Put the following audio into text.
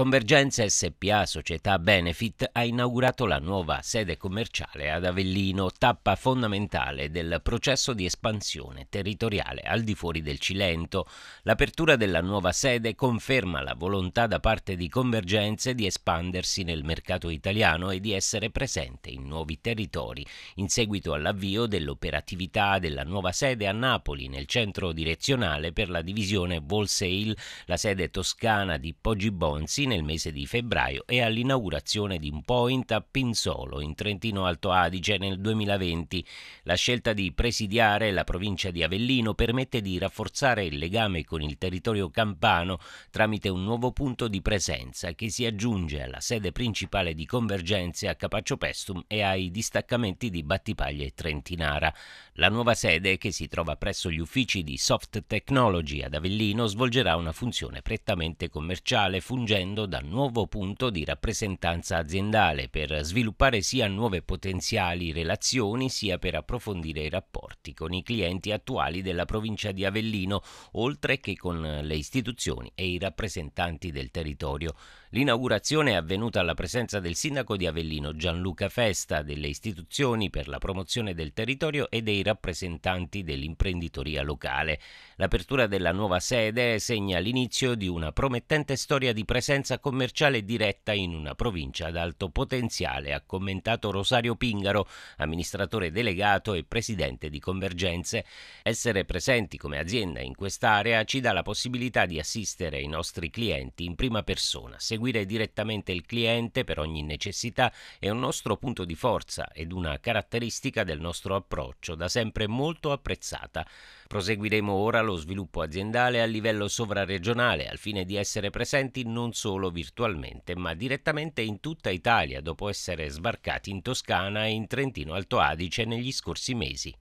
Convergenza SPA, società Benefit, ha inaugurato la nuova sede commerciale ad Avellino, tappa fondamentale del processo di espansione territoriale al di fuori del Cilento. L'apertura della nuova sede conferma la volontà da parte di Convergenza di espandersi nel mercato italiano e di essere presente in nuovi territori, in seguito all'avvio dell'operatività della nuova sede a Napoli, nel centro direzionale per la divisione Wholesale, la sede toscana di Poggi Bonzi nel mese di febbraio e all'inaugurazione di un point a Pinzolo in Trentino Alto Adige nel 2020. La scelta di presidiare la provincia di Avellino permette di rafforzare il legame con il territorio campano tramite un nuovo punto di presenza che si aggiunge alla sede principale di convergenze a Capaccio Pestum e ai distaccamenti di Battipaglia e Trentinara. La nuova sede, che si trova presso gli uffici di Soft Technology ad Avellino, svolgerà una funzione prettamente commerciale, fungendo passando dal nuovo punto di rappresentanza aziendale per sviluppare sia nuove potenziali relazioni sia per approfondire i rapporti con i clienti attuali della provincia di Avellino, oltre che con le istituzioni e i rappresentanti del territorio. L'inaugurazione è avvenuta alla presenza del sindaco di Avellino Gianluca Festa, delle istituzioni per la promozione del territorio e dei rappresentanti dell'imprenditoria locale. L'apertura della nuova sede segna l'inizio di una promettente storia di presenza concorrenza commerciale diretta in una provincia ad alto potenziale, ha commentato Rosario Pingaro, amministratore delegato e presidente di Convergenze. Essere presenti come azienda in quest'area ci dà la possibilità di assistere i nostri clienti in prima persona, seguire direttamente il cliente per ogni necessità è un nostro punto di forza ed una caratteristica del nostro approccio da sempre molto apprezzata. Proseguiremo ora lo sviluppo aziendale a livello sovraregionale al fine di essere presenti non solo solo virtualmente, ma direttamente in tutta Italia dopo essere sbarcati in Toscana e in Trentino Alto Adige negli scorsi mesi.